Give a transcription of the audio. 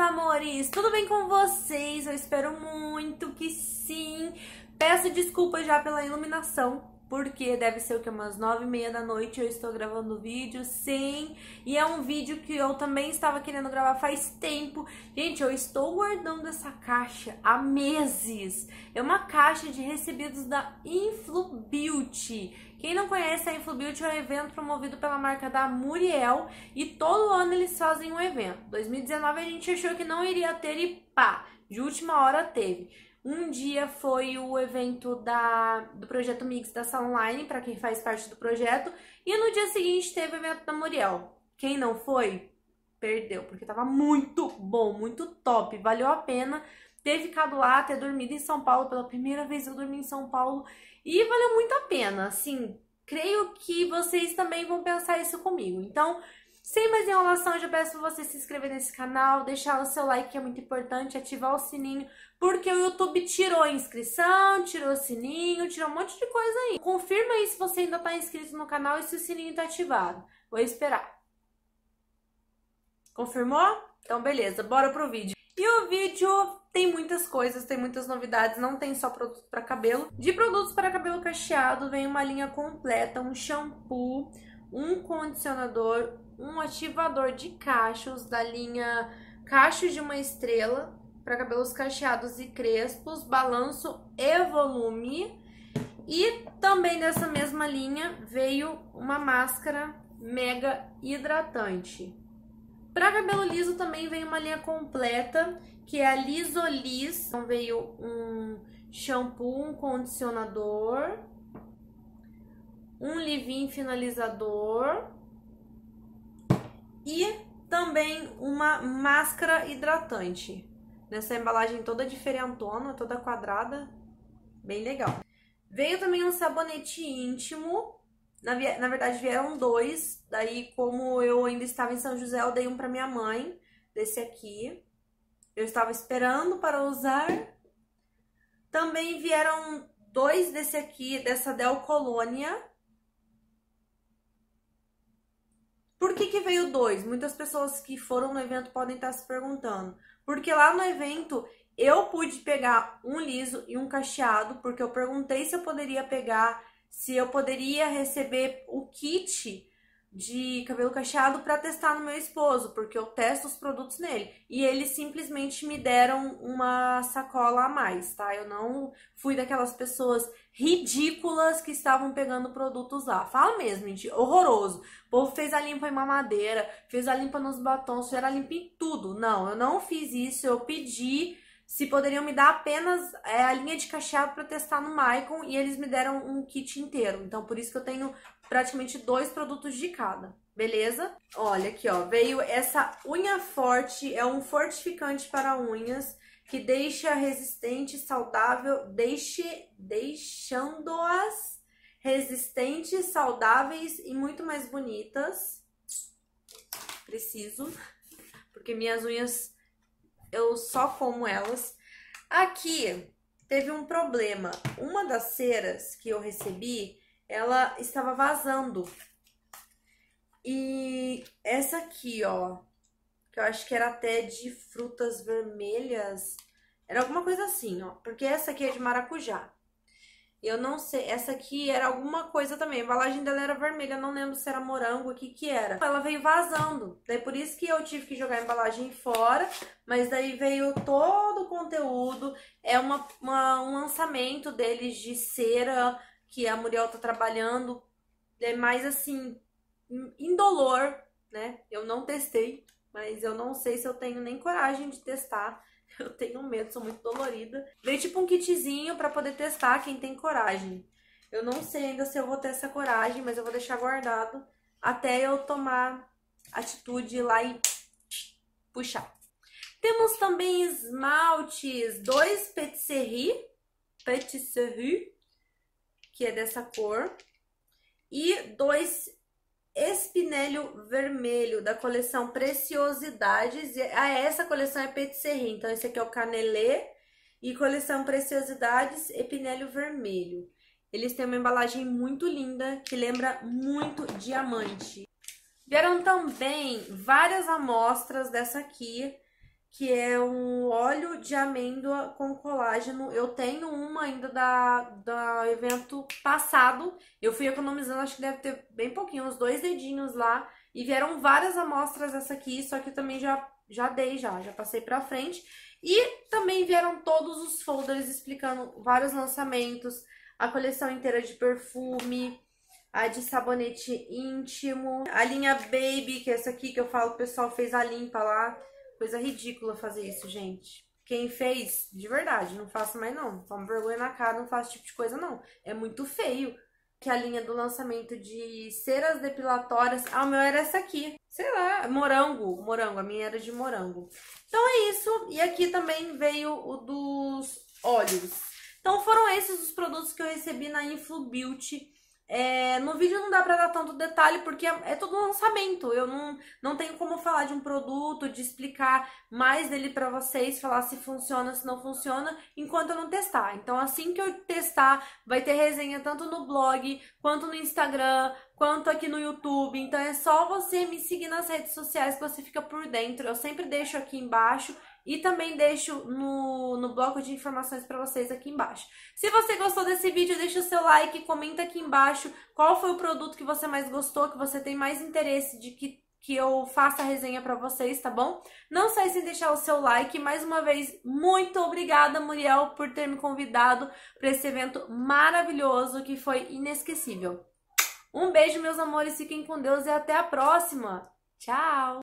amores! Tudo bem com vocês? Eu espero muito que sim. Peço desculpas já pela iluminação, porque deve ser o que umas nove e meia da noite eu estou gravando o vídeo, sim. E é um vídeo que eu também estava querendo gravar faz tempo. Gente, eu estou guardando essa caixa há meses. É uma caixa de recebidos da Influbeauty. Quem não conhece a Influbeauty é um evento promovido pela marca da Muriel e todo ano eles fazem um evento. 2019 a gente achou que não iria ter e pá, de última hora teve. Um dia foi o evento da, do projeto Mix da Online, para quem faz parte do projeto. E no dia seguinte teve o evento da Muriel. Quem não foi, perdeu, porque tava muito bom, muito top, valeu a pena ter ficado lá, ter dormido em São Paulo. Pela primeira vez eu dormi em São Paulo e valeu muito a pena. Assim, creio que vocês também vão pensar isso comigo. Então, sem mais enrolação, eu já peço pra você se inscrever nesse canal, deixar o seu like que é muito importante, ativar o sininho, porque o YouTube tirou a inscrição, tirou o sininho, tirou um monte de coisa aí. Confirma aí se você ainda tá inscrito no canal e se o sininho tá ativado. Vou esperar. Confirmou? Então beleza, bora pro vídeo. E o vídeo tem muitas coisas, tem muitas novidades, não tem só produto para cabelo. De produtos para cabelo cacheado vem uma linha completa, um shampoo, um condicionador, um ativador de cachos da linha Cachos de uma Estrela para cabelos cacheados e crespos, balanço e volume. E também dessa mesma linha veio uma máscara mega hidratante. Para cabelo liso também veio uma linha completa, que é a Lisolis. Então veio um shampoo, um condicionador, um livinho finalizador e também uma máscara hidratante. Nessa embalagem toda diferentona, toda quadrada, bem legal. Veio também um sabonete íntimo, na, na verdade vieram dois, daí como eu ainda estava em São José, eu dei um para minha mãe, desse aqui. Eu estava esperando para usar. Também vieram dois desse aqui, dessa Del Colônia, Por que, que veio dois? Muitas pessoas que foram no evento podem estar se perguntando. Porque lá no evento eu pude pegar um liso e um cacheado, porque eu perguntei se eu poderia pegar, se eu poderia receber o kit de cabelo cacheado para testar no meu esposo, porque eu testo os produtos nele. E eles simplesmente me deram uma sacola a mais, tá? Eu não fui daquelas pessoas ridículas que estavam pegando produtos lá. Fala mesmo, gente, horroroso. O povo fez a limpa em mamadeira, fez a limpa nos batons, fez a limpa em tudo. Não, eu não fiz isso, eu pedi se poderiam me dar apenas é, a linha de cacheado para testar no Maicon e eles me deram um kit inteiro. Então, por isso que eu tenho praticamente dois produtos de cada. Beleza? Olha aqui, ó. Veio essa unha forte, é um fortificante para unhas que deixa resistente saudável, deixe, deixando-as resistentes, saudáveis e muito mais bonitas. Preciso, porque minhas unhas eu só como elas. Aqui teve um problema. Uma das ceras que eu recebi, ela estava vazando. E essa aqui, ó, que eu acho que era até de frutas vermelhas, era alguma coisa assim, ó, porque essa aqui é de maracujá. Eu não sei, essa aqui era alguma coisa também. A embalagem dela era vermelha, não lembro se era morango, o que que era. Ela veio vazando, daí por isso que eu tive que jogar a embalagem fora, mas daí veio todo o conteúdo. É uma, uma um lançamento deles de cera que a Muriel tá trabalhando. É mais assim, indolor, né? Eu não testei, mas eu não sei se eu tenho nem coragem de testar Eu tenho medo, sou muito dolorida. Veio tipo um kitzinho para poder testar quem tem coragem. Eu não sei ainda se eu vou ter essa coragem, mas eu vou deixar guardado até eu tomar atitude lá e puxar. Temos também esmaltes, dois Petisserie, Petisserie, que é dessa cor, e dois espinelho vermelho da coleção Preciosidades. Ah, essa coleção é Petit então esse aqui é o Canelê e coleção Preciosidades Epinélio Vermelho. Eles têm uma embalagem muito linda que lembra muito diamante. Vieram também várias amostras dessa aqui que é um óleo de amêndoa com colágeno. Eu tenho uma ainda da, do evento passado. Eu fui economizando, acho que deve ter bem pouquinho, uns dois dedinhos lá. E vieram várias amostras essa aqui, só que eu também já, já dei, já, já passei pra frente. E também vieram todos os folders explicando vários lançamentos, a coleção inteira de perfume, a de sabonete íntimo, a linha Baby, que é essa aqui que eu falo, o pessoal fez a limpa lá Coisa ridícula fazer isso, gente. Quem fez, de verdade, não faço mais não. Toma vergonha na cara, não faço tipo de coisa não. É muito feio que a linha do lançamento de ceras depilatórias. Ah, o meu era essa aqui. Sei lá, morango. Morango, a minha era de morango. Então é isso. E aqui também veio o dos óleos. Então foram esses os produtos que eu recebi na Influ Beauty. É, no vídeo não dá pra dar tanto detalhe, porque é, é todo um lançamento. Eu não, não tenho como falar de um produto, de explicar mais dele pra vocês, falar se funciona, se não funciona, enquanto eu não testar. Então, assim que eu testar, vai ter resenha tanto no blog, quanto no Instagram, quanto aqui no YouTube. Então, é só você me seguir nas redes sociais que você fica por dentro. Eu sempre deixo aqui embaixo e também deixo no, no bloco de informações para vocês aqui embaixo. Se você gostou desse vídeo, deixa o seu like, comenta aqui embaixo qual foi o produto que você mais gostou, que você tem mais interesse de que que eu faça a resenha para vocês, tá bom? Não sai sem deixar o seu like. Mais uma vez, muito obrigada, Muriel, por ter me convidado para esse evento maravilhoso que foi inesquecível. Um beijo, meus amores, fiquem com Deus e até a próxima. Tchau!